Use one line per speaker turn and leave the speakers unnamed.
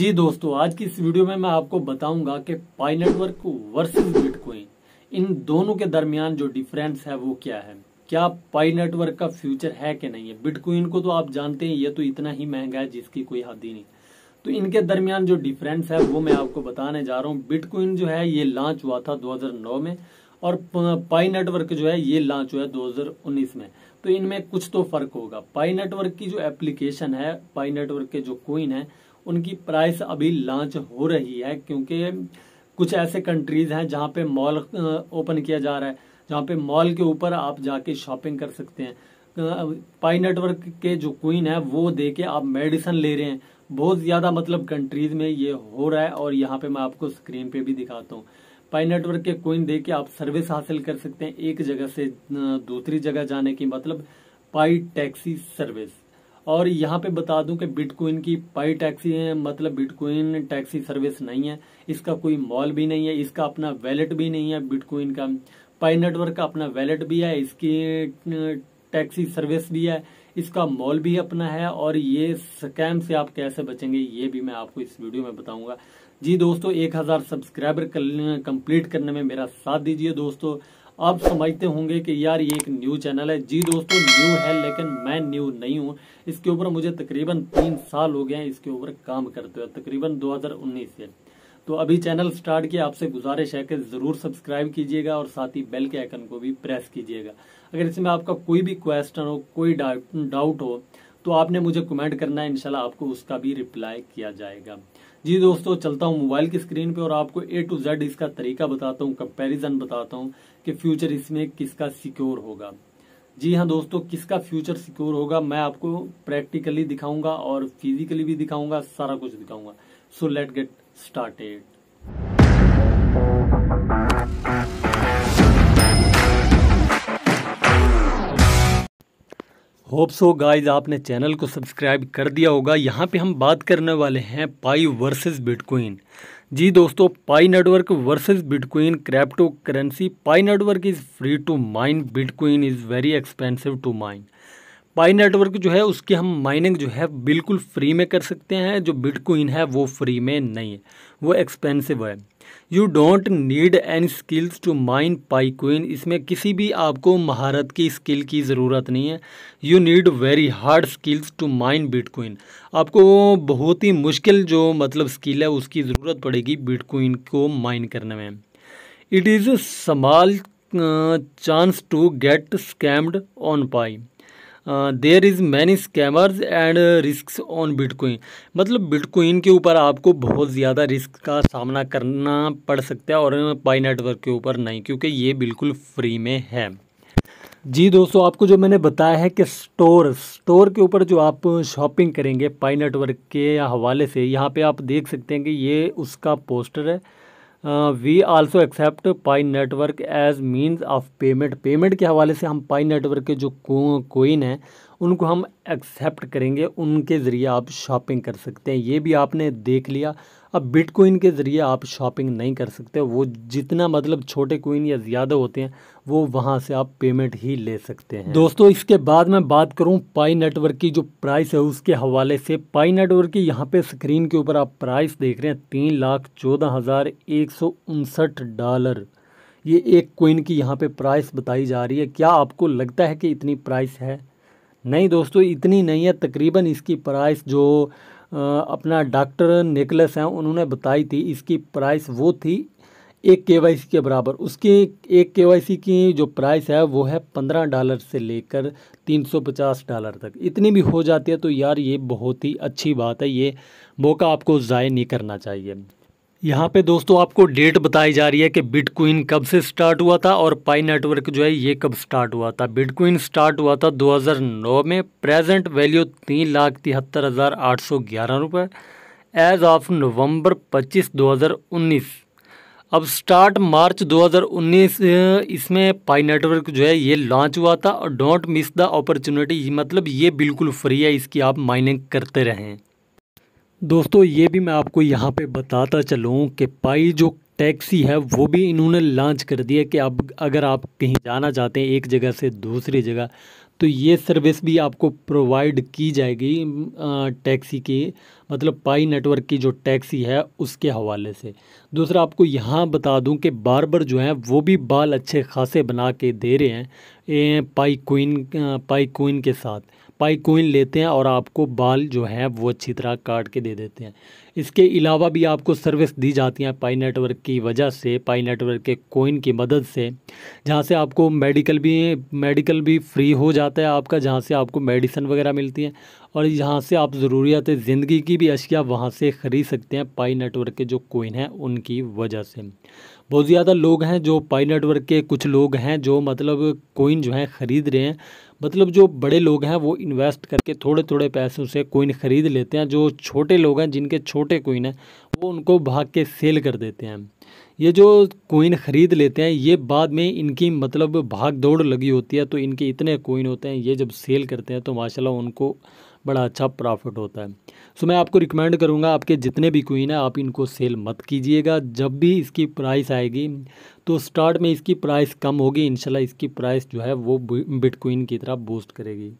जी दोस्तों आज की इस वीडियो में मैं आपको बताऊंगा कि पाई नेटवर्क वर्सेस बिटकॉइन इन दोनों के दरमियान जो डिफरेंस है वो क्या है क्या पाई नेटवर्क का फ्यूचर है कि नहीं है बिटकॉइन को तो आप जानते हैं ये तो इतना ही महंगा है जिसकी कोई हद ही नहीं तो इनके दरमियान जो डिफरेंस है वो मैं आपको बताने जा रहा हूँ बिटकॉइन जो है ये लॉन्च हुआ था दो में और पाई नेटवर्क जो है ये लॉन्च हुआ है 2019 में तो इनमें कुछ तो फर्क होगा पाई नेटवर्क की जो एप्लीकेशन है पाई नेटवर्क के जो कोइन है उनकी प्राइस अभी लॉन्च हो रही है क्योंकि कुछ ऐसे कंट्रीज़ हैं जहाँ पे मॉल ओपन किया जा रहा है जहाँ पे मॉल के ऊपर आप जाके शॉपिंग कर सकते हैं पाई नेटवर्क के जो क्वीन है वो दे के आप मेडिसन ले रहे हैं बहुत ज़्यादा मतलब कंट्रीज़ में ये हो रहा है और यहाँ पे मैं आपको स्क्रीन पे भी दिखाता हूँ पाई नेटवर्क के कोइन दे के आप सर्विस हासिल कर सकते हैं एक जगह से दूसरी जगह जाने की मतलब पाई टैक्सी सर्विस और यहाँ पे बता दूं कि बिटकॉइन की पाई टैक्सी है मतलब बिटकॉइन टैक्सी सर्विस नहीं है इसका कोई मॉल भी नहीं है इसका अपना वैलेट भी नहीं है बिटकॉइन का पाई नेटवर्क का अपना वैलेट भी है इसकी टैक्सी सर्विस भी है इसका मॉल भी अपना है और ये स्कैम से आप कैसे बचेंगे ये भी मैं आपको इस वीडियो में बताऊंगा जी दोस्तों एक सब्सक्राइबर कंप्लीट करने में मेरा साथ दीजिए दोस्तों आप समझते होंगे कि यार ये एक न्यू चैनल है जी दोस्तों न्यू है लेकिन मैं न्यू नहीं हूँ इसके ऊपर मुझे तकरीबन तीन साल हो गए हैं इसके ऊपर काम करते हुए तकरीबन 2019 से तो अभी चैनल स्टार्ट किया आपसे गुजारिश है कि ज़रूर सब्सक्राइब कीजिएगा और साथ ही बेल के आइकन को भी प्रेस कीजिएगा अगर इसमें आपका कोई भी क्वेश्चन हो कोई डाउट हो तो आपने मुझे कमेंट करना है इनशाला आपको उसका भी रिप्लाई किया जाएगा जी दोस्तों चलता हूँ मोबाइल की स्क्रीन पे और आपको ए टू जेड इसका तरीका बताता हूँ कंपैरिजन बताता हूँ कि फ्यूचर इसमें किसका सिक्योर होगा जी हाँ दोस्तों किसका फ्यूचर सिक्योर होगा मैं आपको प्रैक्टिकली दिखाऊंगा और फिजिकली भी दिखाऊंगा सारा कुछ दिखाऊंगा so let get started hope so guys आपने चैनल को सब्सक्राइब कर दिया होगा यहाँ पे हम बात करने वाले हैं पाई वर्सेस बिटकॉइन जी दोस्तों Pi Network versus bitcoin cryptocurrency Pi Network is free to mine bitcoin is very expensive to mine Pi Network जो है उसकी हम माइनिंग जो है बिल्कुल फ्री में कर सकते हैं जो बिटकॉइन है वो फ्री में नहीं है वो एक्सपेंसिव है you don't need any skills to mine pi coin इसमें किसी भी आपको महारत की स्किल की ज़रूरत नहीं है you need very hard skills to mine bitcoin आपको बहुत ही मुश्किल जो मतलब स्किल है उसकी ज़रूरत पड़ेगी बीट क्वीन को माइन करने में it is small chance to get scammed on pi there is many scammers and risk on bitcoin मतलब बिटकॉइन के ऊपर आपको बहुत ज़्यादा रिस्क का सामना करना पड़ सकता है और पाई नेटवर्क के ऊपर नहीं क्योंकि ये बिल्कुल फ्री में है जी दोस्तों आपको जो मैंने बताया है कि स्टोर स्टोर के ऊपर जो आप शॉपिंग करेंगे पाई नेटवर्क के हवाले से यहाँ पे आप देख सकते हैं कि ये उसका पोस्टर है we also accept Pi Network as means of payment payment के हवाले से हम पाई नेटवर्क के जो कोइन हैं उनको हम एक्सेप्ट करेंगे उनके ज़रिए आप शॉपिंग कर सकते हैं ये भी आपने देख लिया अब बिटकॉइन के ज़रिए आप शॉपिंग नहीं कर सकते वो जितना मतलब छोटे कोइन या ज़्यादा होते हैं वो वहाँ से आप पेमेंट ही ले सकते हैं दोस्तों इसके बाद मैं बात करूँ पाई नेटवर्क की जो प्राइस है उसके हवाले से पाई नेटवर्क की यहाँ पे स्क्रीन के ऊपर आप प्राइस देख रहे हैं तीन लाख चौदह हज़ार एक सौ उनसठ डॉलर ये एक कोइन की यहाँ पे प्राइस बताई जा रही है क्या आपको लगता है कि इतनी प्राइस है नहीं दोस्तों इतनी नहीं है तकरीबन इसकी प्राइस जो अपना डॉक्टर नेकलस हैं उन्होंने बताई थी इसकी प्राइस वो थी एक के के बराबर उसकी एक के की जो प्राइस है वो है पंद्रह डॉलर से लेकर तीन सौ पचास डॉलर तक इतनी भी हो जाती है तो यार ये बहुत ही अच्छी बात है ये मौका आपको ज़ाय नहीं करना चाहिए यहाँ पे दोस्तों आपको डेट बताई जा रही है कि बिटकॉइन कब से स्टार्ट हुआ था और पाई नेटवर्क जो है ये कब स्टार्ट हुआ था बिटकॉइन स्टार्ट हुआ था 2009 में प्रेजेंट वैल्यू तीन लाख तिहत्तर हज़ार आठ सौ ग्यारह रुपये एज ऑफ नवंबर 25 2019 अब स्टार्ट मार्च 2019 इसमें पाई नेटवर्क जो है ये लॉन्च हुआ था और डोंट मिस द अपॉर्चुनिटी मतलब ये बिल्कुल फ्री है इसकी आप माइनिंग करते रहें दोस्तों ये भी मैं आपको यहाँ पे बताता चलूँ कि पाई जो टैक्सी है वो भी इन्होंने लॉन्च कर दिया कि अब अगर आप कहीं जाना चाहते हैं एक जगह से दूसरी जगह तो ये सर्विस भी आपको प्रोवाइड की जाएगी टैक्सी की मतलब पाई नेटवर्क की जो टैक्सी है उसके हवाले से दूसरा आपको यहाँ बता दूँ कि बार्बर जो हैं वो भी बाल अच्छे खासे बना के दे रहे हैं ए, पाई क्वीन पाई क्वीन के साथ पाई क्वीन लेते हैं और आपको बाल जो हैं वो अच्छी तरह काट के दे देते हैं इसके अलावा भी आपको सर्विस दी जाती हैं पाई नेटवर्क की वजह से पाई नेटवर्क के कोइन की मदद से जहाँ से आपको मेडिकल भी मेडिकल भी फ्री हो जाता है आपका जहाँ से आपको मेडिसन वगैरह मिलती हैं और यहाँ से आप ज़रूरियात ज़िंदगी की भी अशिया वहाँ से ख़रीद सकते हैं पाई नेटवर्क के जो कोइन हैं उनकी वजह से बहुत ज़्यादा लोग हैं जो पाई नेटवर्क के कुछ लोग हैं जो मतलब कोइन जो हैं ख़रीद रहे हैं मतलब जो बड़े लोग हैं वो इन्वेस्ट करके थोड़े थोड़े पैसों से कोइन ख़रीद लेते हैं जो छोटे लोग हैं जिनके छोटे कोइन हैं वो उनको भाग के सेल कर देते हैं ये जो कोइन ख़रीद लेते हैं ये बाद में इनकी मतलब भाग दौड़ लगी होती है तो इनके इतने कोइन होते हैं ये जब सेल करते हैं तो माशाल्लाह उनको बड़ा अच्छा प्रॉफिट होता है सो मैं आपको रिकमेंड करूँगा आपके जितने भी क्वीन है आप इनको सेल मत कीजिएगा जब भी इसकी प्राइस आएगी तो स्टार्ट में इसकी प्राइस कम होगी इनशाला इसकी प्राइस जो है वो बिटकॉइन की तरह बूस्ट करेगी